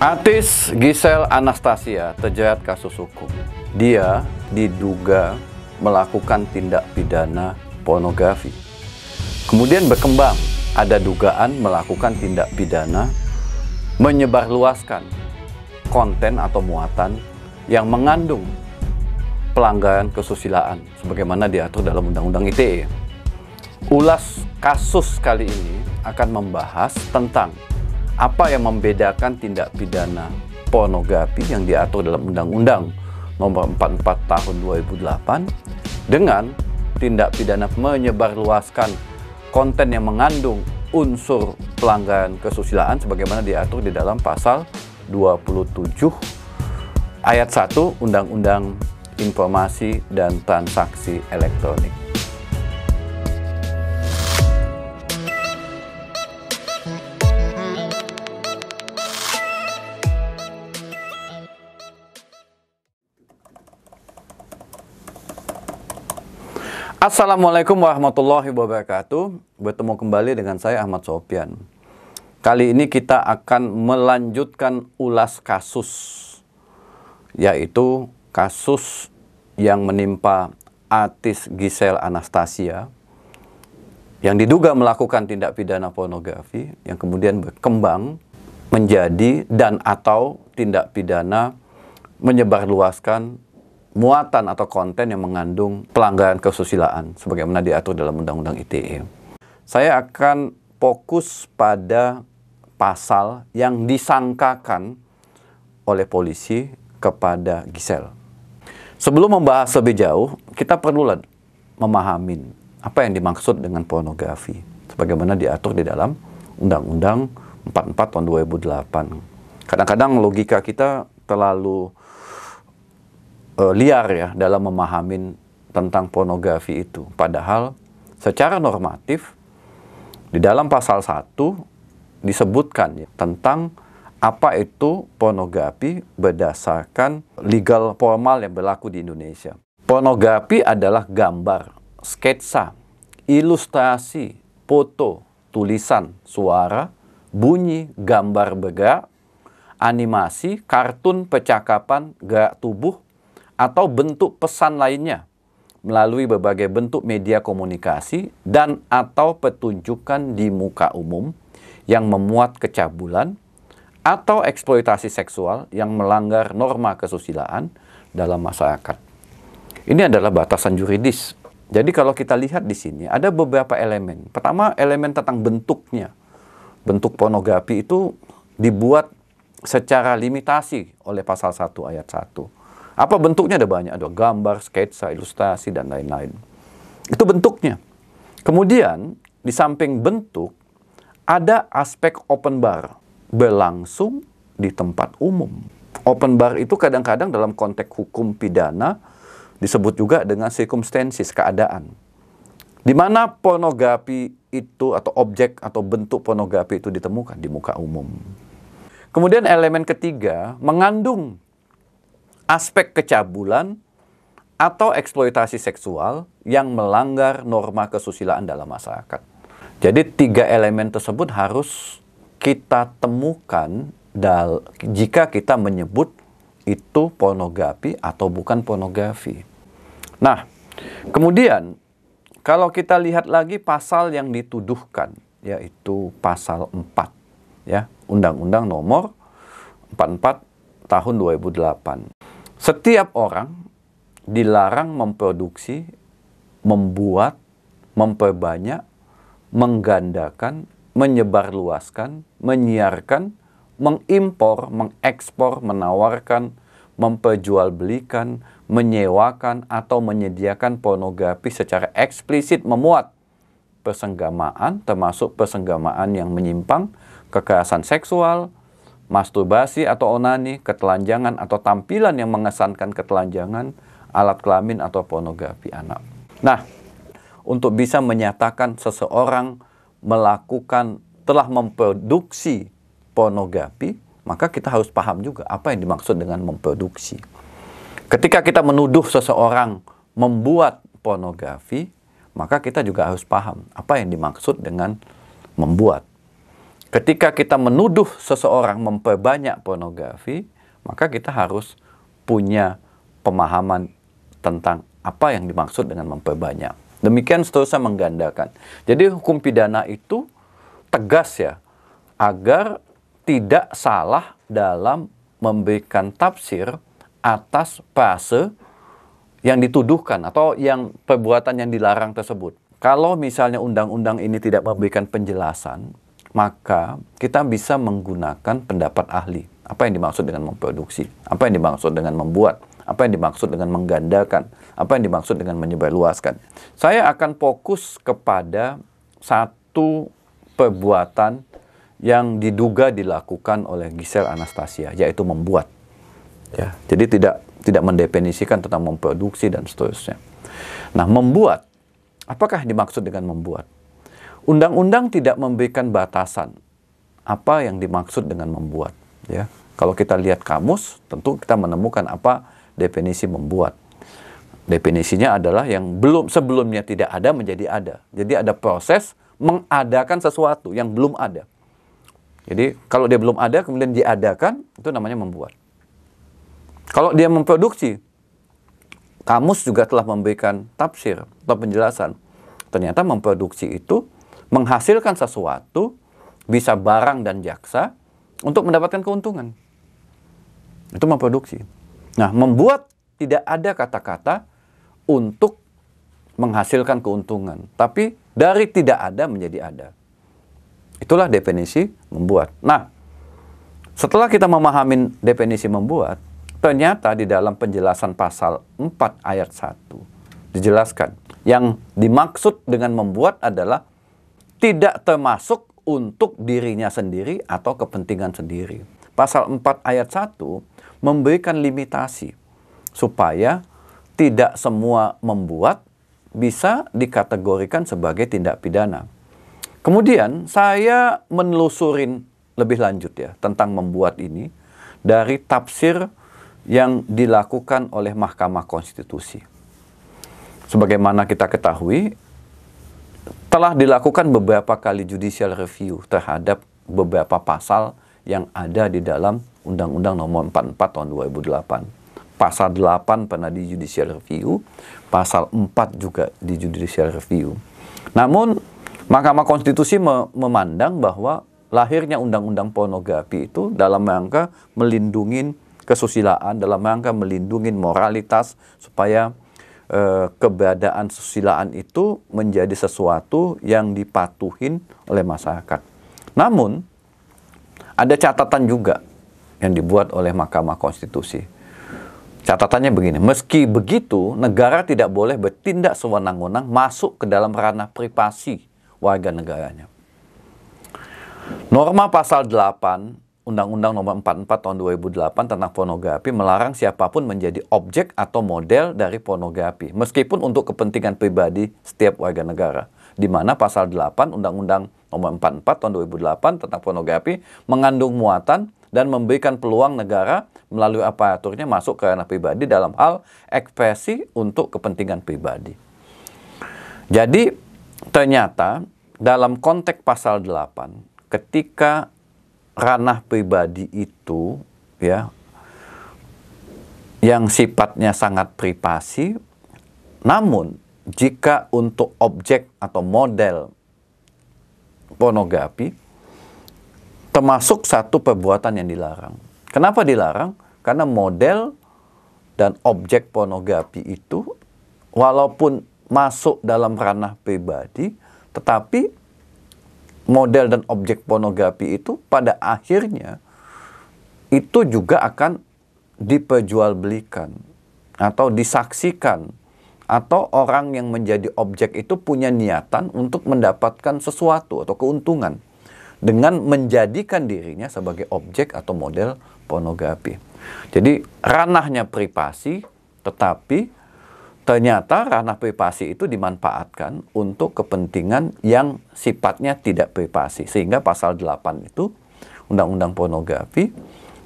Artis Giselle Anastasia terjerat kasus hukum. Dia diduga melakukan tindak pidana pornografi. Kemudian berkembang, ada dugaan melakukan tindak pidana menyebarluaskan konten atau muatan yang mengandung pelanggaran kesusilaan sebagaimana diatur dalam Undang-Undang ITE. Ulas kasus kali ini akan membahas tentang apa yang membedakan tindak pidana pornografi yang diatur dalam Undang-Undang Nomor 44 Tahun 2008 dengan tindak pidana menyebarluaskan konten yang mengandung unsur pelanggaran kesusilaan sebagaimana diatur di dalam pasal 27 ayat 1 Undang-Undang Informasi dan Transaksi Elektronik. Assalamualaikum warahmatullahi wabarakatuh. Bertemu kembali dengan saya Ahmad Sofian. Kali ini kita akan melanjutkan ulas kasus yaitu kasus yang menimpa artis Giselle Anastasia yang diduga melakukan tindak pidana pornografi yang kemudian berkembang menjadi dan atau tindak pidana menyebarluaskan muatan atau konten yang mengandung pelanggaran kesusilaan sebagaimana diatur dalam Undang-Undang ITE. Saya akan fokus pada pasal yang disangkakan oleh polisi kepada Gisel. Sebelum membahas lebih jauh, kita perlu memahami apa yang dimaksud dengan pornografi sebagaimana diatur di dalam Undang-Undang 44 tahun 2008. Kadang-kadang logika kita terlalu uh, liar ya dalam memahami tentang pornografi itu. Padahal secara normatif di dalam pasal 1 disebutkan ya, tentang apa itu pornografi berdasarkan legal formal yang berlaku di Indonesia. Pornografi adalah gambar, sketsa, ilustrasi, foto, tulisan, suara, bunyi, gambar bergerak, animasi, kartun, percakapan, gerak tubuh, atau bentuk pesan lainnya melalui berbagai bentuk media komunikasi dan atau petunjukan di muka umum yang memuat kecabulan atau eksploitasi seksual yang melanggar norma kesusilaan dalam masyarakat. Ini adalah batasan juridis. Jadi kalau kita lihat di sini ada beberapa elemen. Pertama elemen tentang bentuknya. Bentuk pornografi itu dibuat secara limitasi oleh pasal 1 ayat 1 apa bentuknya ada banyak, ada gambar, sketsa, ilustrasi, dan lain-lain. Itu bentuknya. Kemudian, di samping bentuk, ada aspek open bar. Berlangsung di tempat umum. Open bar itu kadang-kadang dalam konteks hukum pidana disebut juga dengan circumstances, keadaan. Di mana pornografi itu atau objek atau bentuk pornografi itu ditemukan di muka umum. Kemudian elemen ketiga mengandung aspek kecabulan atau eksploitasi seksual yang melanggar norma kesusilaan dalam masyarakat. Jadi tiga elemen tersebut harus kita temukan jika kita menyebut itu pornografi atau bukan pornografi. Nah, kemudian kalau kita lihat lagi pasal yang dituduhkan yaitu pasal 4 ya, Undang-Undang nomor 44 tahun 2008. Setiap orang dilarang memproduksi, membuat, memperbanyak, menggandakan, menyebarluaskan, menyiarkan, mengimpor, mengekspor, menawarkan, memperjualbelikan, menyewakan atau menyediakan pornografi secara eksplisit memuat persenggamaan termasuk persenggamaan yang menyimpang, kekerasan seksual, masturbasi atau onani, ketelanjangan atau tampilan yang mengesankan ketelanjangan, alat kelamin atau pornografi anak. Nah, untuk bisa menyatakan seseorang melakukan telah memproduksi pornografi, maka kita harus paham juga apa yang dimaksud dengan memproduksi. Ketika kita menuduh seseorang membuat pornografi, maka kita juga harus paham apa yang dimaksud dengan membuat. Ketika kita menuduh seseorang memperbanyak pornografi, maka kita harus punya pemahaman tentang apa yang dimaksud dengan memperbanyak. Demikian seterusnya menggandakan. Jadi hukum pidana itu tegas ya, agar tidak salah dalam memberikan tafsir atas fase yang dituduhkan atau yang perbuatan yang dilarang tersebut. Kalau misalnya undang-undang ini tidak memberikan penjelasan, maka kita bisa menggunakan pendapat ahli. Apa yang dimaksud dengan memproduksi? Apa yang dimaksud dengan membuat? Apa yang dimaksud dengan menggandakan? Apa yang dimaksud dengan menyebarluaskan? Saya akan fokus kepada satu perbuatan yang diduga dilakukan oleh Giselle Anastasia, yaitu membuat. Ya, jadi tidak tidak mendefinisikan tentang memproduksi dan seterusnya. Nah, membuat, apakah dimaksud dengan membuat? Undang-undang tidak memberikan batasan apa yang dimaksud dengan membuat. Ya, kalau kita lihat kamus, tentu kita menemukan apa definisi membuat. Definisinya adalah yang belum sebelumnya tidak ada menjadi ada. Jadi ada proses mengadakan sesuatu yang belum ada. Jadi kalau dia belum ada kemudian diadakan itu namanya membuat. Kalau dia memproduksi, kamus juga telah memberikan tafsir atau penjelasan. Ternyata memproduksi itu menghasilkan sesuatu, bisa barang dan jaksa, untuk mendapatkan keuntungan. Itu memproduksi. Nah, membuat tidak ada kata-kata untuk menghasilkan keuntungan, tapi dari tidak ada menjadi ada. Itulah definisi membuat. Nah, setelah kita memahami definisi membuat, ternyata di dalam penjelasan pasal 4 ayat 1 dijelaskan yang dimaksud dengan membuat adalah tidak termasuk untuk dirinya sendiri atau kepentingan sendiri. Pasal 4 ayat 1 memberikan limitasi supaya tidak semua membuat bisa dikategorikan sebagai tindak pidana. Kemudian saya menelusurin lebih lanjut ya tentang membuat ini dari tafsir yang dilakukan oleh Mahkamah Konstitusi. Sebagaimana kita ketahui, telah dilakukan beberapa kali judicial review terhadap beberapa pasal yang ada di dalam Undang-Undang Nomor 44 tahun 2008. Pasal 8 pernah di judicial review, pasal 4 juga di judicial review. Namun Mahkamah Konstitusi memandang bahwa lahirnya undang-undang pornografi itu dalam rangka melindungi kesusilaan, dalam rangka melindungi moralitas supaya eh, keberadaan susilaan itu menjadi sesuatu yang dipatuhin oleh masyarakat. Namun ada catatan juga yang dibuat oleh Mahkamah Konstitusi. Catatannya begini, meski begitu negara tidak boleh bertindak sewenang-wenang masuk ke dalam ranah privasi warga negaranya. Norma pasal 8 Undang-Undang Nomor 44 Tahun 2008 tentang pornografi melarang siapapun menjadi objek atau model dari pornografi, meskipun untuk kepentingan pribadi setiap warga negara. Di mana pasal 8 Undang-Undang Nomor 44 Tahun 2008 tentang pornografi mengandung muatan dan memberikan peluang negara melalui aparaturnya masuk ke ranah pribadi dalam hal ekspresi untuk kepentingan pribadi. Jadi ternyata dalam konteks pasal 8 ketika ranah pribadi itu ya yang sifatnya sangat privasi namun jika untuk objek atau model pornografi termasuk satu perbuatan yang dilarang. Kenapa dilarang? Karena model dan objek pornografi itu walaupun masuk dalam ranah pribadi tetapi model dan objek pornografi itu pada akhirnya itu juga akan diperjualbelikan atau disaksikan atau orang yang menjadi objek itu punya niatan untuk mendapatkan sesuatu atau keuntungan dengan menjadikan dirinya sebagai objek atau model pornografi. Jadi ranahnya privasi tetapi Ternyata ranah privasi itu dimanfaatkan untuk kepentingan yang sifatnya tidak privasi. Sehingga pasal 8 itu undang-undang pornografi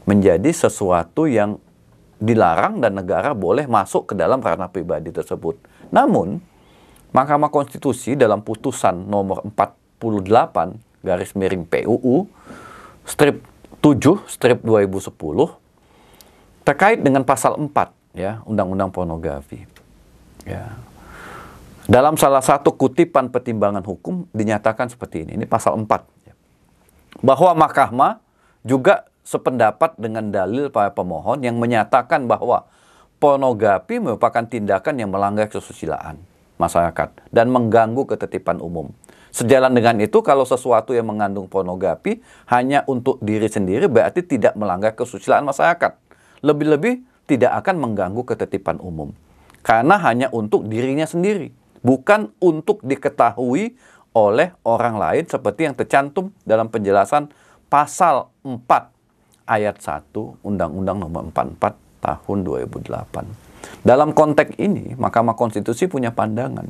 menjadi sesuatu yang dilarang dan negara boleh masuk ke dalam ranah pribadi tersebut. Namun, Mahkamah Konstitusi dalam putusan nomor 48 garis miring PUU strip 7 strip 2010 terkait dengan pasal 4 ya Undang-Undang Pornografi. Ya. Dalam salah satu kutipan pertimbangan hukum dinyatakan seperti ini. Ini pasal 4. Bahwa mahkamah juga sependapat dengan dalil para pemohon yang menyatakan bahwa pornografi merupakan tindakan yang melanggar kesusilaan masyarakat dan mengganggu ketertiban umum. Sejalan dengan itu, kalau sesuatu yang mengandung pornografi hanya untuk diri sendiri berarti tidak melanggar kesusilaan masyarakat. Lebih-lebih tidak akan mengganggu ketertiban umum. Karena hanya untuk dirinya sendiri, bukan untuk diketahui oleh orang lain seperti yang tercantum dalam penjelasan pasal 4 ayat 1 Undang-Undang Nomor 44 tahun 2008. Dalam konteks ini, Mahkamah Konstitusi punya pandangan.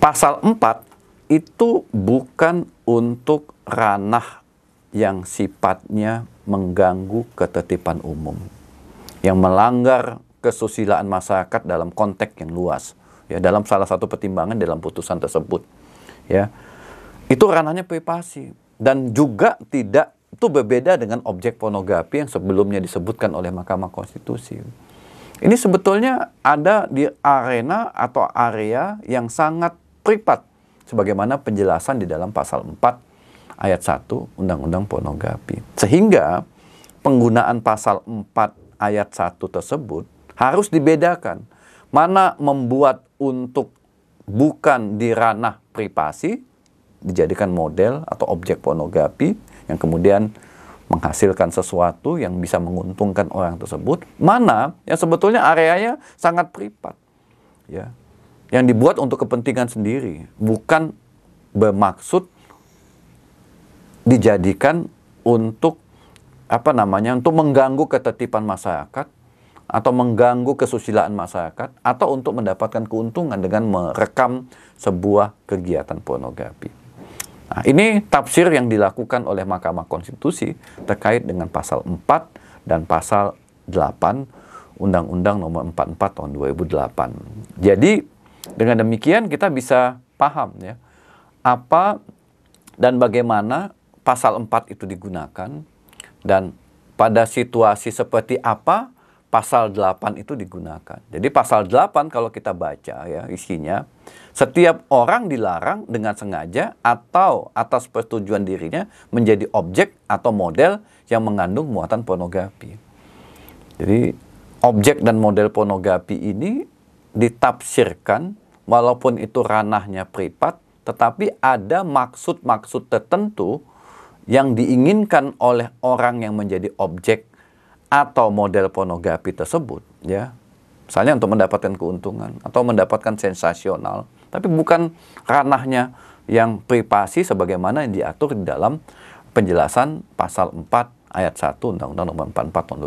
Pasal 4 itu bukan untuk ranah yang sifatnya mengganggu ketertiban umum, yang melanggar kesusilaan masyarakat dalam konteks yang luas ya dalam salah satu pertimbangan dalam putusan tersebut ya itu ranahnya privasi dan juga tidak itu berbeda dengan objek pornografi yang sebelumnya disebutkan oleh Mahkamah Konstitusi ini sebetulnya ada di arena atau area yang sangat privat sebagaimana penjelasan di dalam pasal 4 ayat 1 Undang-Undang Pornografi sehingga penggunaan pasal 4 ayat 1 tersebut harus dibedakan mana membuat untuk bukan di ranah privasi dijadikan model atau objek pornografi yang kemudian menghasilkan sesuatu yang bisa menguntungkan orang tersebut, mana yang sebetulnya areanya sangat privat. Ya. Yang dibuat untuk kepentingan sendiri, bukan bermaksud dijadikan untuk apa namanya untuk mengganggu ketertiban masyarakat atau mengganggu kesusilaan masyarakat atau untuk mendapatkan keuntungan dengan merekam sebuah kegiatan pornografi. Nah, ini tafsir yang dilakukan oleh Mahkamah Konstitusi terkait dengan pasal 4 dan pasal 8 Undang-Undang Nomor 44 tahun 2008. Jadi dengan demikian kita bisa paham ya apa dan bagaimana pasal 4 itu digunakan dan pada situasi seperti apa pasal 8 itu digunakan. Jadi pasal 8 kalau kita baca ya isinya, setiap orang dilarang dengan sengaja atau atas persetujuan dirinya menjadi objek atau model yang mengandung muatan pornografi. Jadi objek dan model pornografi ini ditafsirkan walaupun itu ranahnya privat, tetapi ada maksud-maksud tertentu yang diinginkan oleh orang yang menjadi objek atau model pornografi tersebut ya misalnya untuk mendapatkan keuntungan atau mendapatkan sensasional tapi bukan ranahnya yang privasi sebagaimana yang diatur di dalam penjelasan pasal 4 ayat 1 Undang-Undang Nomor 44 tahun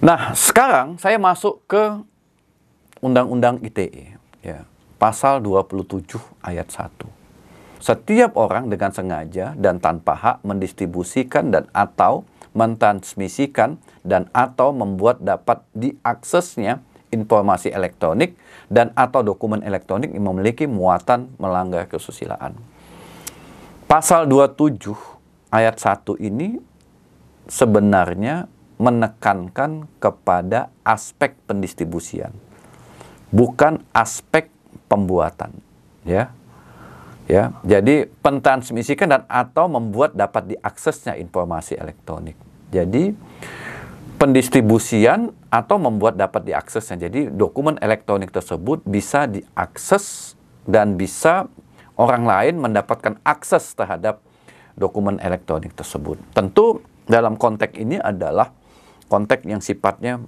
2008. Nah, sekarang saya masuk ke Undang-Undang ITE ya, pasal 27 ayat 1 setiap orang dengan sengaja dan tanpa hak mendistribusikan dan atau mentransmisikan dan atau membuat dapat diaksesnya informasi elektronik dan atau dokumen elektronik yang memiliki muatan melanggar kesusilaan. Pasal 27 ayat 1 ini sebenarnya menekankan kepada aspek pendistribusian, bukan aspek pembuatan. Ya, Ya, jadi pentransmisikan dan atau membuat dapat diaksesnya informasi elektronik. Jadi pendistribusian atau membuat dapat diaksesnya. Jadi dokumen elektronik tersebut bisa diakses dan bisa orang lain mendapatkan akses terhadap dokumen elektronik tersebut. Tentu dalam konteks ini adalah konteks yang sifatnya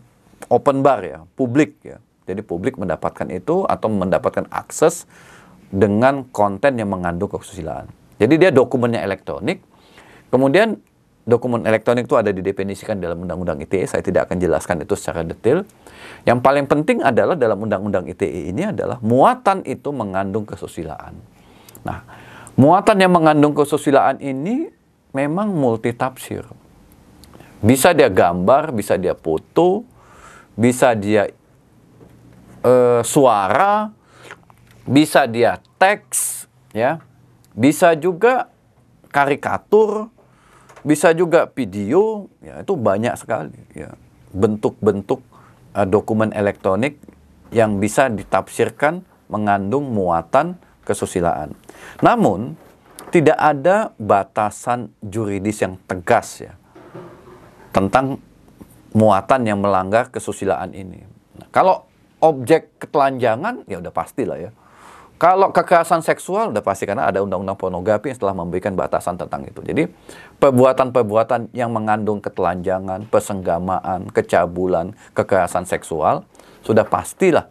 open bar ya, publik ya. Jadi publik mendapatkan itu atau mendapatkan akses dengan konten yang mengandung kesusilaan. Jadi dia dokumennya elektronik, kemudian dokumen elektronik itu ada didefinisikan dalam Undang-Undang ITE, saya tidak akan jelaskan itu secara detail. Yang paling penting adalah dalam Undang-Undang ITE ini adalah muatan itu mengandung kesusilaan. Nah, muatan yang mengandung kesusilaan ini memang multi tafsir. Bisa dia gambar, bisa dia foto, bisa dia eh, suara, bisa dia teks ya bisa juga karikatur bisa juga video ya itu banyak sekali ya bentuk-bentuk uh, dokumen elektronik yang bisa ditafsirkan mengandung muatan kesusilaan namun tidak ada batasan juridis yang tegas ya tentang muatan yang melanggar kesusilaan ini nah, kalau objek ketelanjangan ya udah pastilah ya kalau kekerasan seksual, udah pasti karena ada undang-undang pornografi yang telah memberikan batasan tentang itu. Jadi, perbuatan-perbuatan yang mengandung ketelanjangan, persenggamaan, kecabulan, kekerasan seksual, sudah pastilah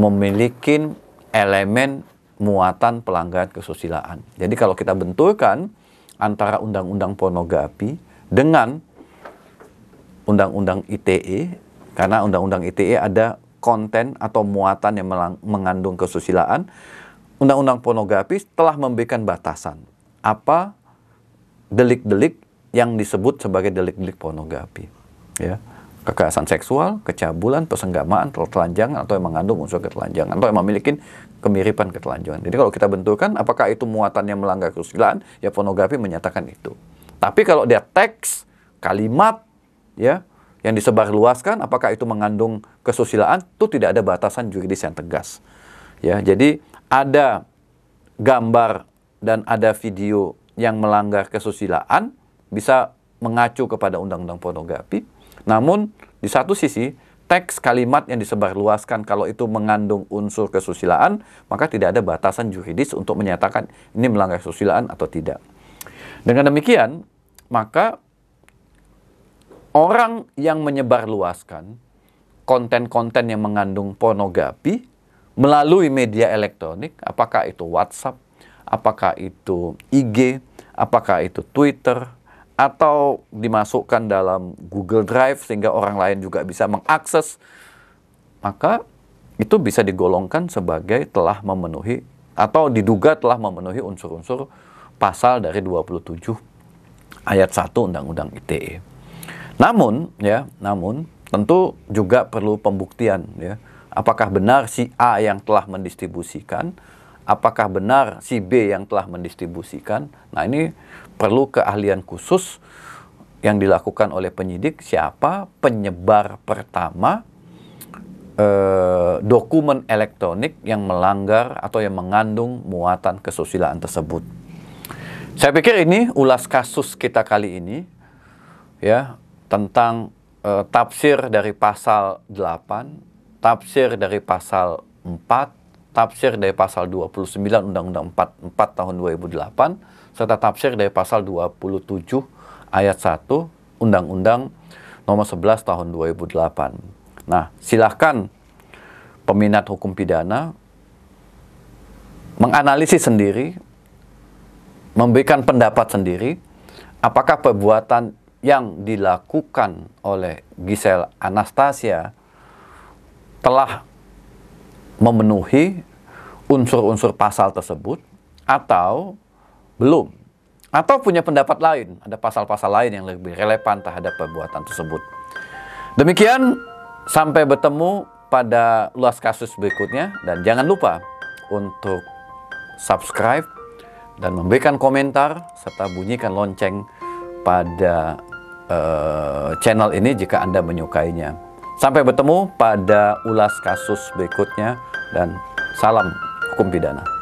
memiliki elemen muatan pelanggaran kesusilaan. Jadi kalau kita benturkan antara undang-undang pornografi dengan undang-undang ITE, karena undang-undang ITE ada konten atau muatan yang mengandung kesusilaan, Undang-Undang Pornografi telah memberikan batasan apa delik-delik yang disebut sebagai delik-delik pornografi. Ya kekerasan seksual, kecabulan, persenggamaan, ketelanjangan, atau yang mengandung unsur ketelanjangan, atau yang memiliki kemiripan ketelanjangan. Jadi kalau kita bentukkan apakah itu muatan yang melanggar kesusilaan, ya pornografi menyatakan itu. Tapi kalau dia teks, kalimat, ya yang disebarluaskan, apakah itu mengandung kesusilaan, itu tidak ada batasan juridis yang tegas. Ya, jadi ada gambar dan ada video yang melanggar kesusilaan bisa mengacu kepada undang-undang pornografi. Namun di satu sisi teks kalimat yang disebarluaskan kalau itu mengandung unsur kesusilaan, maka tidak ada batasan juridis untuk menyatakan ini melanggar kesusilaan atau tidak. Dengan demikian, maka orang yang menyebarluaskan konten-konten yang mengandung pornografi melalui media elektronik, apakah itu WhatsApp, apakah itu IG, apakah itu Twitter, atau dimasukkan dalam Google Drive sehingga orang lain juga bisa mengakses, maka itu bisa digolongkan sebagai telah memenuhi atau diduga telah memenuhi unsur-unsur pasal dari 27 ayat 1 Undang-Undang ITE. Namun ya, namun tentu juga perlu pembuktian ya. Apakah benar si A yang telah mendistribusikan? Apakah benar si B yang telah mendistribusikan? Nah, ini perlu keahlian khusus yang dilakukan oleh penyidik siapa penyebar pertama eh, dokumen elektronik yang melanggar atau yang mengandung muatan kesusilaan tersebut. Saya pikir ini ulas kasus kita kali ini ya tentang e, tafsir dari pasal 8, tafsir dari pasal 4, tafsir dari pasal 29 Undang-Undang 44 tahun 2008 serta tafsir dari pasal 27 ayat 1 Undang-Undang nomor 11 tahun 2008. Nah, silahkan peminat hukum pidana menganalisis sendiri, memberikan pendapat sendiri, apakah perbuatan yang dilakukan oleh Gisel Anastasia telah memenuhi unsur-unsur pasal tersebut atau belum atau punya pendapat lain ada pasal-pasal lain yang lebih relevan terhadap perbuatan tersebut demikian sampai bertemu pada luas kasus berikutnya dan jangan lupa untuk subscribe dan memberikan komentar serta bunyikan lonceng pada uh, channel ini jika Anda menyukainya. Sampai bertemu pada ulas kasus berikutnya dan salam hukum pidana.